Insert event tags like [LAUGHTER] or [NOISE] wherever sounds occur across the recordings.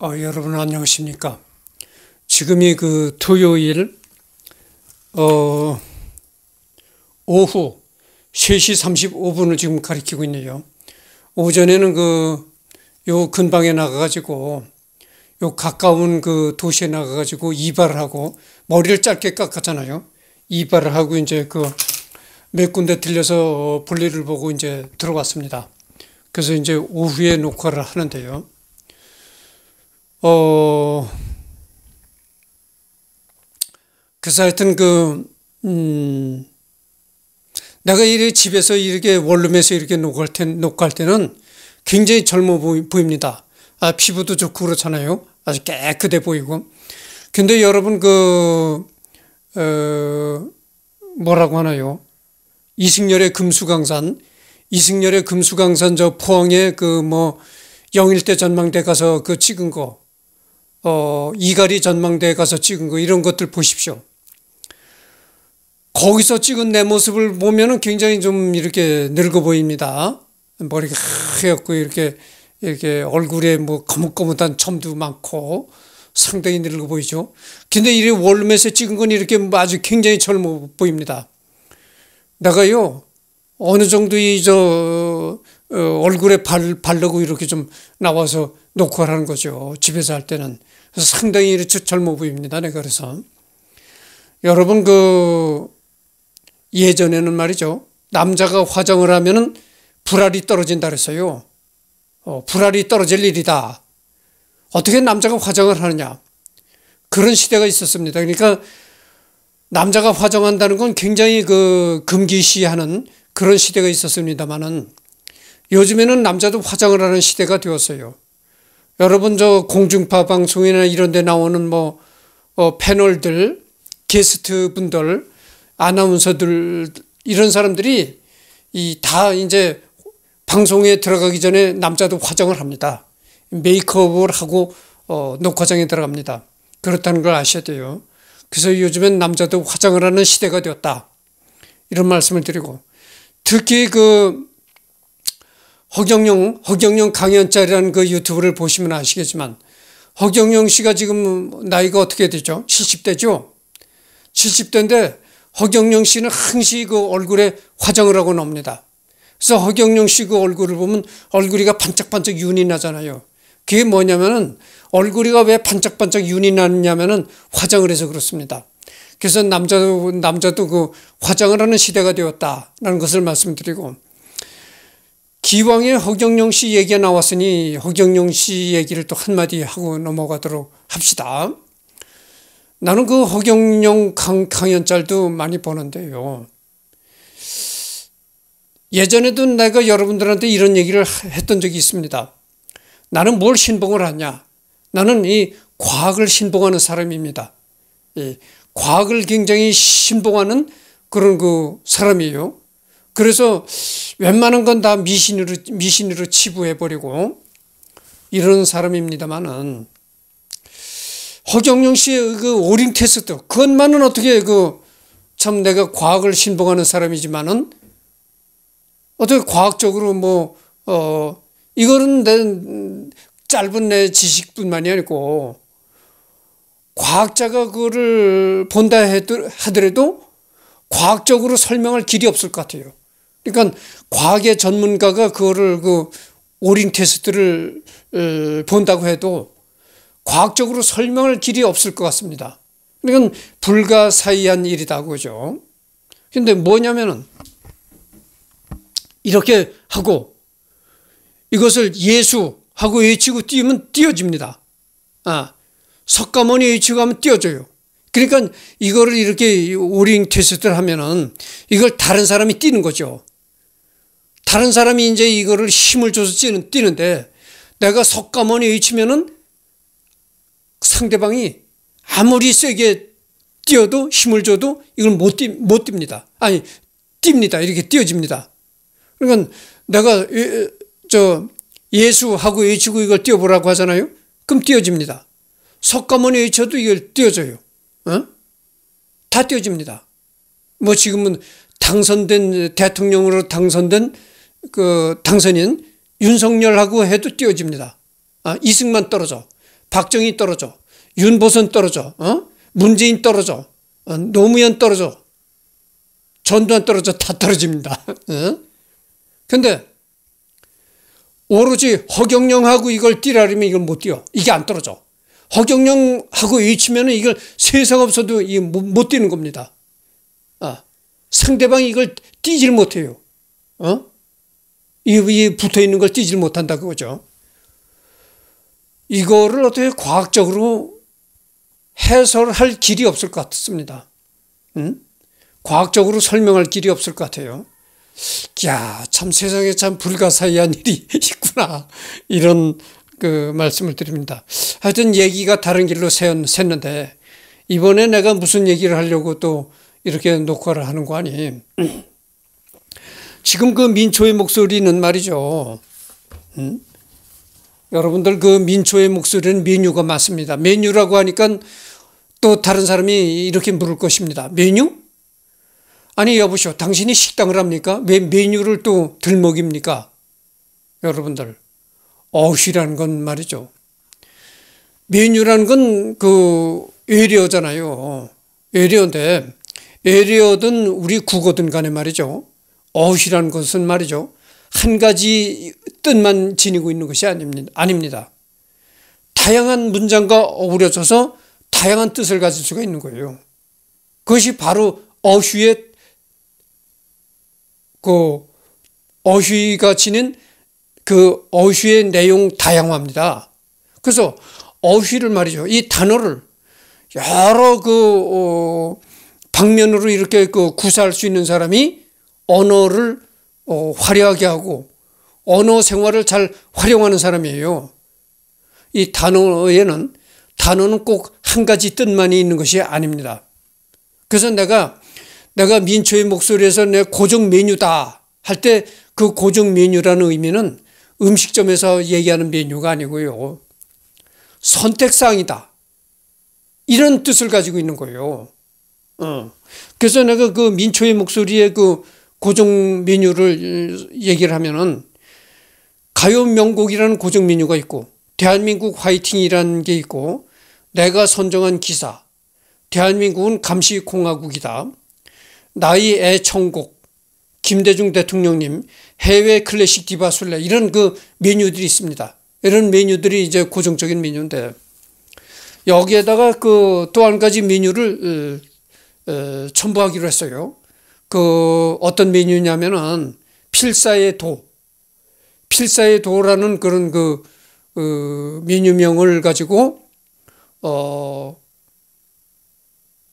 어, 여러분 안녕하십니까? 지금이 그 토요일 어, 오후 3시 35분을 지금 가리키고 있네요. 오전에는 그요 근방에 나가가지고 요 가까운 그 도시에 나가가지고 이발을 하고 머리를 짧게 깎았잖아요. 이발을 하고 이제 그 몇 군데 들려서 어, 볼일을 보고 이제 들어왔습니다. 그래서 이제 오후에 녹화를 하는데요. 어, 그래서 하여튼 그, 음, 내가 이렇게 집에서 이렇게 원룸에서 이렇게 녹화할, 때, 녹화할 때는 굉장히 젊어 보입니다. 아, 피부도 좋고 그렇잖아요. 아주 깨끗해 보이고. 근데 여러분 그, 어, 뭐라고 하나요? 이승열의 금수강산, 이승열의 금수강산 저 포항에 그뭐 영일대 전망대 가서 그 찍은 거 어, 이갈이 전망대에 가서 찍은 거 이런 것들 보십시오. 거기서 찍은 내 모습을 보면은 굉장히 좀 이렇게 늙어 보입니다. 머리가 하얗고 이렇게 이렇게 얼굴에 뭐 거뭇거뭇한 점도 많고 상당히 늙어 보이죠. 근데 이래 원룸에서 찍은 건 이렇게 뭐 아주 굉장히 젊어 보입니다. 내가요 어느 정도 이저 어, 얼굴에 발, 발르고 이렇게 좀 나와서 녹화를 하는 거죠. 집에서 할 때는. 상당히 이렇게 젊어 보입니다. 내 그래서. 여러분, 그, 예전에는 말이죠. 남자가 화장을 하면은 불알이 떨어진다 그랬어요. 어, 불알이 떨어질 일이다. 어떻게 남자가 화장을 하느냐. 그런 시대가 있었습니다. 그러니까 남자가 화장한다는 건 굉장히 그 금기시하는 그런 시대가 있었습니다만은 요즘에는 남자도 화장을 하는 시대가 되었어요. 여러분 저 공중파 방송이나 이런 데 나오는 뭐 어, 패널들, 게스트 분들, 아나운서들 이런 사람들이 이 다 이제 방송에 들어가기 전에 남자도 화장을 합니다. 메이크업을 하고 어, 녹화장에 들어갑니다. 그렇다는 걸 아셔야 돼요. 그래서 요즘엔 남자도 화장을 하는 시대가 되었다. 이런 말씀을 드리고 특히 그 허경영, 허경영 강연짤이라는 그 유튜브를 보시면 아시겠지만 허경영 씨가 지금 나이가 어떻게 되죠? 70대죠? 70대인데 허경영 씨는 항시 그 얼굴에 화장을 하고 나옵니다. 그래서 허경영 씨그 얼굴을 보면 얼굴이가 반짝반짝 윤이 나잖아요. 그게 뭐냐면은 얼굴이가 왜 반짝반짝 윤이 나느냐면은 화장을 해서 그렇습니다. 그래서 남자도 남자도 그 화장을 하는 시대가 되었다라는 것을 말씀드리고 기왕에 허경영 씨 얘기가 나왔으니 허경영 씨 얘기를 또 한마디 하고 넘어가도록 합시다. 나는 그 허경영 강, 강연짤도 많이 보는데요. 예전에도 내가 여러분들한테 이런 얘기를 했던 적이 있습니다. 나는 뭘 신봉을 하냐? 나는 이 과학을 신봉하는 사람입니다. 이 예, 과학을 굉장히 신봉하는 그런 그 사람이에요. 그래서 웬만한 건 다 미신으로, 미신으로 치부해버리고 이러는 사람입니다만은 허경영 씨의 그 오링 테스트 그것만은 어떻게 그 참 내가 과학을 신봉하는 사람이지만은 어떻게 과학적으로 뭐 어 이거는 내 짧은 내 지식뿐만이 아니고 과학자가 그거를 본다 하더라도 과학적으로 설명할 길이 없을 것 같아요. 그러니까 과학의 전문가가 그거를 그 오링 테스트를 어, 본다고 해도 과학적으로 설명할 길이 없을 것 같습니다. 그러 그러니까 불가사의한 일이다그죠 근데 뭐냐면은 이렇게 하고 이것을 예수 하고 외치고 뛰면 뛰어집니다. 아, 석가모니 외치고 하면 뛰어져요. 그러니까 이거를 이렇게 오링 테스트를 하면은 이걸 다른 사람이 뛰는 거죠. 다른 사람이 이제 이거를 힘을 줘서 찌는, 뛰는데 내가 석가모니에 치면은 상대방이 아무리 세게 뛰어도 힘을 줘도 이걸 못, 뛰, 못 뜁니다. 아니, 띕니다 이렇게 뛰어집니다. 그러니까 내가 예, 저 예수하고 외치고 이걸 뛰어보라고 하잖아요. 그럼 뛰어집니다. 석가모니 외쳐도 이걸 뛰어줘요. 어? 다 뛰어집니다. 뭐 지금은 당선된 대통령으로 당선된 그 당선인 윤석열하고 해도 띄워집니다. 아, 이승만 떨어져. 박정희 떨어져. 윤보선 떨어져. 어? 문재인 떨어져. 어? 노무현 떨어져. 전두환 떨어져. 다 떨어집니다. 그런데 [LAUGHS] 어? 오로지 허경영하고 이걸 띄라리면 이걸 못 띄워. 이게 안 떨어져. 허경영하고 외치면 이걸 세상 없어도 못 띄는 겁니다. 아, 상대방이 이걸 띄질 못해요. 어? 이 붙어 있는 걸 뛰질 못한다 그거죠. 이거를 어떻게 과학적으로 해설할 길이 없을 것 같습니다. 음? 과학적으로 설명할 길이 없을 것 같아요. 야, 참 세상에 참 불가사의한 일이 [LAUGHS] 있구나. 이런 그 말씀을 드립니다. 하여튼 얘기가 다른 길로 샜는데 이번에 내가 무슨 얘기를 하려고 또 이렇게 녹화를 하는 거 아니. 지금 그 민초의 목소리는 말이죠. 음? 여러분들 그 민초의 목소리는 메뉴가 맞습니다. 메뉴라고 하니까 또 다른 사람이 이렇게 물을 것입니다. 메뉴? 아니 여보시오 당신이 식당을 합니까? 왜 메뉴를 또 들먹입니까? 여러분들 어휘라는 건 말이죠. 메뉴라는 건그 에리어잖아요. 에리어인데 에리어든 우리 국어든 간에 말이죠. 어웃이라는 것은 말이죠. 한 가지 뜻만 지니고 있는 것이 아닙니다. 아닙니다. 다양한 문장과 어우러져서 다양한 뜻을 가질 수가 있는 거예요. 그것이 바로 어휘의 그 어휘가 지닌 그 어휘의 내용 다양화입니다. 그래서 어휘를 말이죠. 이 단어를 여러 그 어, 방면으로 이렇게 그 구사할 수 있는 사람이 언어를 어, 화려하게 하고 언어 생활을 잘 활용하는 사람이에요. 이 단어에는 단어는 꼭 한 가지 뜻만이 있는 것이 아닙니다. 그래서 내가 내가 민초의 목소리에서 내 고정 메뉴다 할 때 그 고정 메뉴라는 의미는 음식점에서 얘기하는 메뉴가 아니고요. 선택사항이다. 이런 뜻을 가지고 있는 거예요. 어. 그래서 내가 그 민초의 목소리에 그 고정 메뉴를 얘기를 하면은 가요 명곡이라는 고정 메뉴가 있고 대한민국 화이팅이라는 게 있고 내가 선정한 기사 대한민국은 감시공화국이다 나이 애청곡 김대중 대통령님 해외 클래식 디바 술래 이런 그 메뉴들이 있습니다. 이런 메뉴들이 이제 고정적인 메뉴인데 여기에다가 그 또 한 가지 메뉴를 어, 어, 첨부하기로 했어요. 그 어떤 메뉴냐면은 필사의 도, 필사의 도라는 그런 그, 그 메뉴명을 가지고 어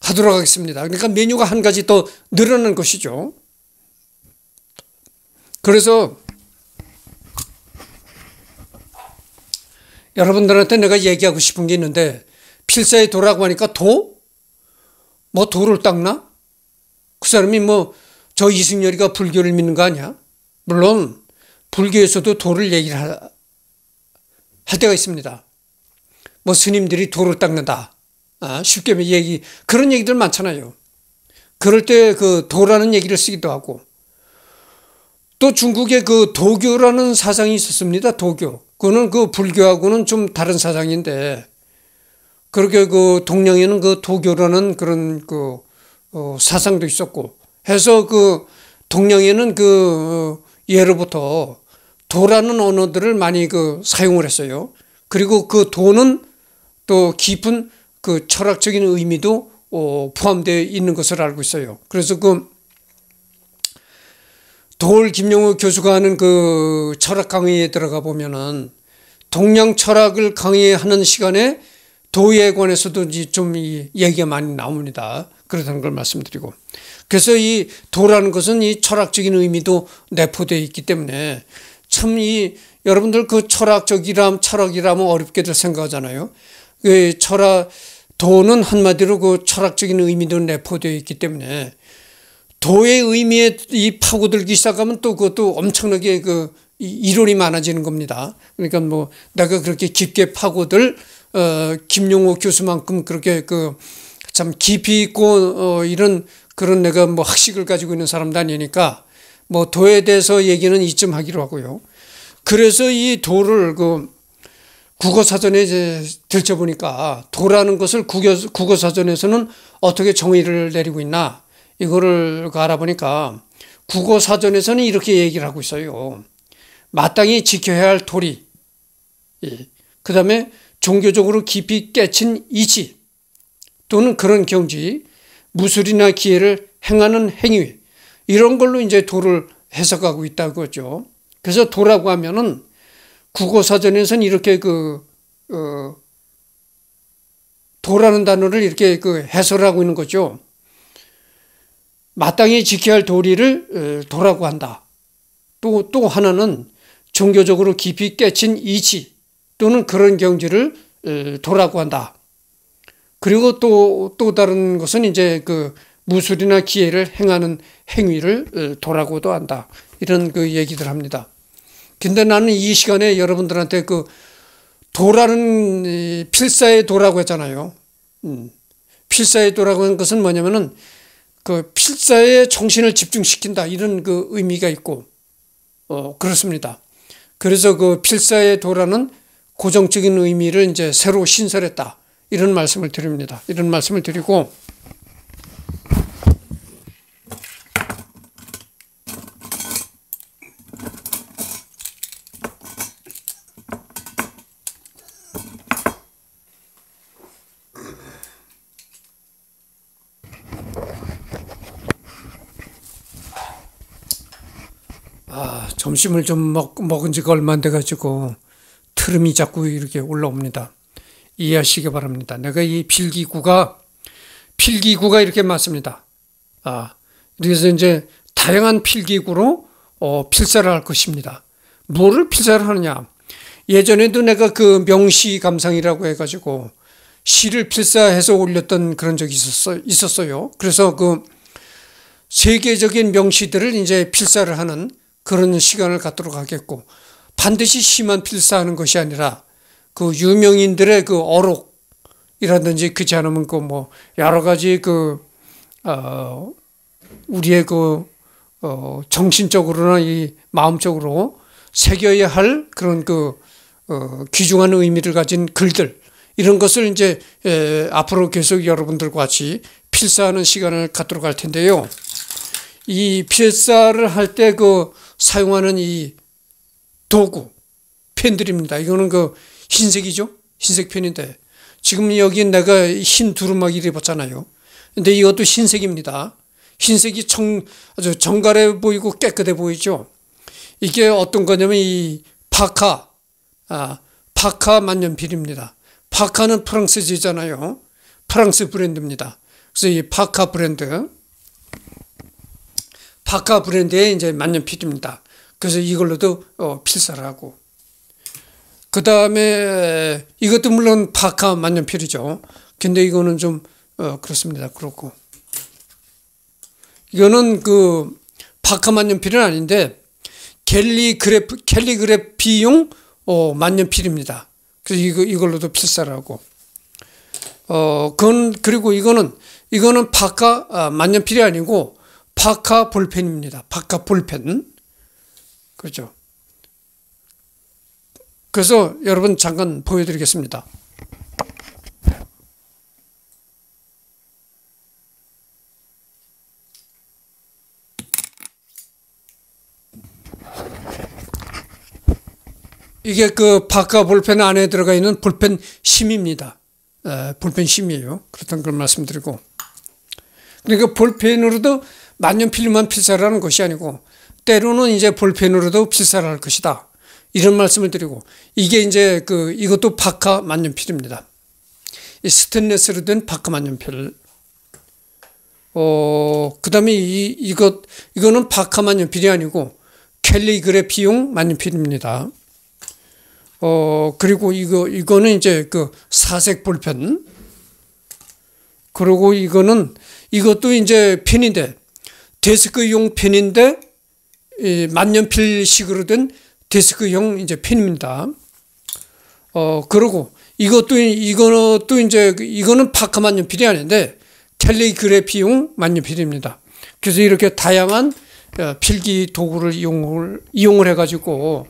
하도록 하겠습니다. 그러니까 메뉴가 한 가지 더 늘어난 것이죠. 그래서 여러분들한테 내가 얘기하고 싶은 게 있는데 필사의 도라고 하니까 도? 뭐 도를 닦나? 그 사람이 뭐 저 이승열이가 불교를 믿는 거 아니야? 물론 불교에서도 도를 얘기를 할 때가 있습니다. 뭐 스님들이 도를 닦는다. 아, 쉽게 뭐 얘기 그런 얘기들 많잖아요. 그럴 때 그 도라는 얘기를 쓰기도 하고 또 중국에 그 도교라는 사상이 있었습니다. 도교. 그거는 그 불교하고는 좀 다른 사상인데 그렇게 그 동양에는 그 도교라는 그런 그 어, 사상도 있었고 해서 그 동양에는 그 어, 예로부터 도라는 언어들을 많이 그 사용을 했어요. 그리고 그 도는 또 깊은 그 철학적인 의미도 어, 포함되어 있는 것을 알고 있어요. 그래서 그 도울 김용우 교수가 하는 그 철학 강의에 들어가 보면은 동양 철학을 강의하는 시간에 도에 관해서도 이좀 얘기가 많이 나옵니다. 그렇다는 걸 말씀드리고 그래서 이 도라는 것은 이 철학적인 의미도 내포되어 있기 때문에 참 이 여러분들 그철학적이라면 철학이라면 어렵게들 생각하잖아요. 그 철학 도는 한마디로 그 철학적인 의미도 내포되어 있기 때문에 도의 의미에 이 파고들기 시작하면 또 그것도 엄청나게 그 이론이 많아지는 겁니다. 그러니까 뭐 내가 그렇게 깊게 파고들 어 김용호 교수만큼 그렇게 그참 깊이 있고 어, 이런 그런 내가 뭐 학식을 가지고 있는 사람도 아니니까 뭐 도에 대해서 얘기는 이쯤 하기로 하고요. 그래서 이 도를 그 국어 사전에 이제 들춰보니까 도라는 것을 국어, 국어 사전에서는 어떻게 정의를 내리고 있나 이거를 그 알아보니까 국어 사전에서는 이렇게 얘기를 하고 있어요. 마땅히 지켜야 할 도리. 예. 그 다음에 종교적으로 깊이 깨친 이치. 또는 그런 경지, 무술이나 기회를 행하는 행위 이런 걸로 이제 도를 해석하고 있다고 하죠. 그래서 도라고 하면은 국어사전에서는 이렇게 그 어, 도라는 단어를 이렇게 그 해설하고 있는 거죠. 마땅히 지켜야 할 도리를 도라고 어, 한다. 또, 또 하나는 종교적으로 깊이 깨친 이치 또는 그런 경지를 도라고 어, 한다. 그리고 또, 또 다른 것은 이제 그 무술이나 기회를 행하는 행위를 어, 도라고도 한다. 이런 그 얘기들 합니다. 근데 나는 이 시간에 여러분들한테 그 도라는 필사의 도라고 했잖아요. 음. 필사의 도라고 하는 것은 뭐냐면은 그 필사의 정신을 집중시킨다 이런 그 의미가 있고 어 그렇습니다. 그래서 그 필사의 도라는 고정적인 의미를 이제 새로 신설했다. 이런 말씀을 드립니다. 이런 말씀을 드리고 아, 점심을 좀 먹, 먹은 지가 얼마 안 돼가지고 트름이 자꾸 이렇게 올라옵니다. 이해하시기 바랍니다. 내가 이 필기구가 필기구가 이렇게 맞습니다. 아, 그래서 이제 다양한 필기구로 어, 필사를 할 것입니다. 뭐를 필사를 하느냐? 예전에도 내가 그 명시 감상이라고 해가지고 시를 필사해서 올렸던 그런 적이 있었어, 있었어요. 그래서 그 세계적인 명시들을 이제 필사를 하는 그런 시간을 갖도록 하겠고 반드시 시만 필사하는 것이 아니라 그 유명인들의 그 어록이라든지 그렇지 않으면 그 뭐 여러 가지 그, 어, 우리의 그, 어, 정신적으로나 이 마음적으로 새겨야 할 그런 그, 어, 귀중한 의미를 가진 글들, 이런 것을 이제, 에, 앞으로 계속 여러분들과 같이 필사하는 시간을 갖도록 할 텐데요. 이 필사를 할 때 그 사용하는 이 도구, 펜들입니다. 이거는 그 흰색이죠. 흰색 편인데 지금 여기 내가 흰 두루마기를 입었잖아요. 근데 이것도 흰색입니다. 흰색이 청, 아주 정갈해 보이고 깨끗해 보이죠. 이게 어떤 거냐면 이 파카, 아, 파카 만년필입니다. 파카는 프랑스지잖아요. 프랑스 브랜드입니다. 그래서 이 파카 브랜드, 파카 브랜드의 이제 만년필입니다. 그래서 이걸로도 어, 필사를 하고 그 다음에 이것도 물론 파카 만년필이죠. 근데 이거는 좀 어, 그렇습니다. 그렇고 이거는 그 파카 만년필은 아닌데 캘리그래프 캘리그래피용 어, 만년필입니다. 그래서 이거 이걸로도 필사라고. 어, 그건 그리고 이거는 이거는 파카 아, 만년필이 아니고 파카 볼펜입니다. 파카 볼펜. 그렇죠. 그래서 여러분 잠깐 보여드리겠습니다. 이게 그 바깥 볼펜 안에 들어가 있는 볼펜 심입니다. 에, 볼펜 심이에요. 그렇다는 걸 말씀드리고. 그러니까 볼펜으로도 만년 필만 필살하는 것이 아니고 때로는 이제 볼펜으로도 필살할 것이다. 이런 말씀을 드리고 이게 이제 그 이것도 바카 만년필입니다. 이스테레스로된 바카 만년필. 어 그다음에 이 이것 이거는 바카 만년필이 아니고 캘리그래피용 만년필입니다. 어 그리고 이거 이거는 이제 그 사색 볼펜. 그리고 이거는 이것도 이제 펜인데 데스크용 펜인데 만년필식으로 된 디스크용 이제 핀입니다. 어, 그러고 이것도 이것도 이제 이거는 파카 만년필이 아닌데 텔레그래피용 만년필입니다. 그래서 이렇게 다양한 어, 필기 도구를 이용을 이용을 해가지고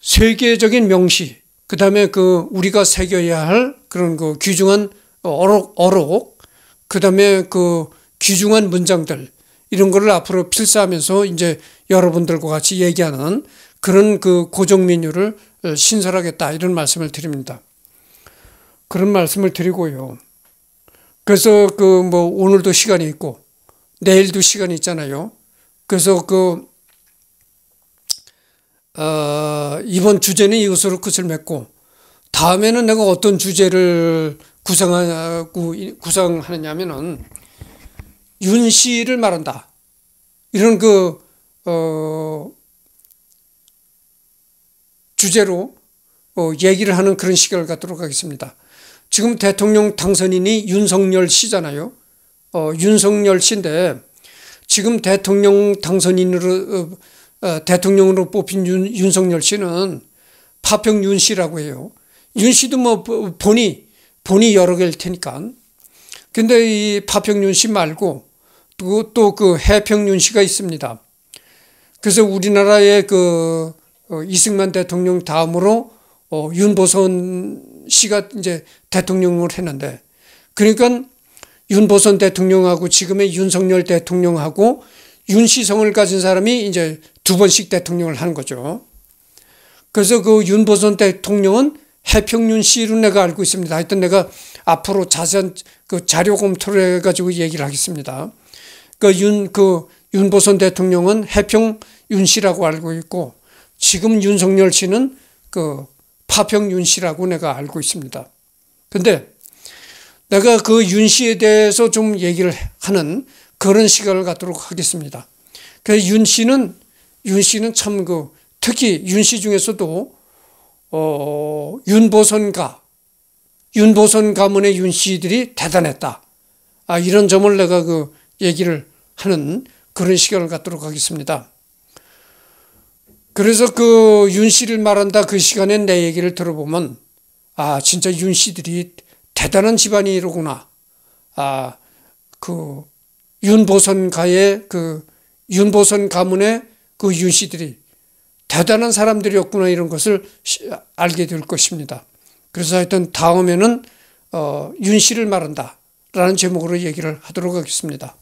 세계적인 명시 그 다음에 그 우리가 새겨야 할 그런 그 귀중한 어, 어록 어록 그 다음에 그 귀중한 문장들 이런 거를 앞으로 필사하면서 이제 여러분들과 같이 얘기하는 그런 그 고정민유를 어, 신설하겠다 이런 말씀을 드립니다. 그런 말씀을 드리고요. 그래서 그 뭐 오늘도 시간이 있고 내일도 시간이 있잖아요. 그래서 그 어, 이번 주제는 이것으로 끝을 맺고 다음에는 내가 어떤 주제를 구상하고 구상하느냐면은 윤 씨를 말한다 이런 그 어. 주제로 어, 얘기를 하는 그런 시간을 갖도록 하겠습니다. 지금 대통령 당선인이 윤석열 씨잖아요. 어, 윤석열 씨인데 지금 대통령 당선인으로 어, 어 대통령으로 뽑힌 윤, 윤석열 씨는 파평 윤 씨라고 해요. 윤 씨도 뭐 본이 본이 여러 개일 테니까. 근데 이 파평 윤 씨 말고 또그 또그 해평 윤 씨가 있습니다. 그래서 우리나라의 그 어, 이승만 대통령 다음으로 어, 윤보선 씨가 이제 대통령을 했는데 그러니까 윤보선 대통령하고 지금의 윤석열 대통령하고 윤시성을 가진 사람이 이제 두 번씩 대통령을 하는 거죠. 그래서 그 윤보선 대통령은 해평윤 씨로 내가 알고 있습니다. 하여튼 내가 앞으로 자세한 그 자료 검토를 해가지고 얘기를 하겠습니다. 그 윤, 그 윤보선 대통령은 해평윤 씨라고 알고 있고 지금 윤석열 씨는 그 파평윤 씨라고 내가 알고 있습니다. 근데 내가 그 윤 씨에 대해서 좀 얘기를 하는 그런 시간을 갖도록 하겠습니다. 그래서 윤 씨는 윤 씨는 참 그 특히 윤 씨 중에서도 어 윤보선가 윤보선 가문의 윤 씨들이 대단했다. 아 이런 점을 내가 그 얘기를 하는 그런 시간을 갖도록 하겠습니다. 그래서 그윤 씨를 말한다 그 시간에 내 얘기를 들어보면 아 진짜 윤 씨들이 대단한 집안이로구나. 아 그 윤보선가의 그 윤보선 그 가문의 그윤 씨들이 대단한 사람들이었구나 이런 것을 알게 될 것입니다. 그래서 하여튼 다음에는 어, 윤 씨를 말한다라는 제목으로 얘기를 하도록 하겠습니다.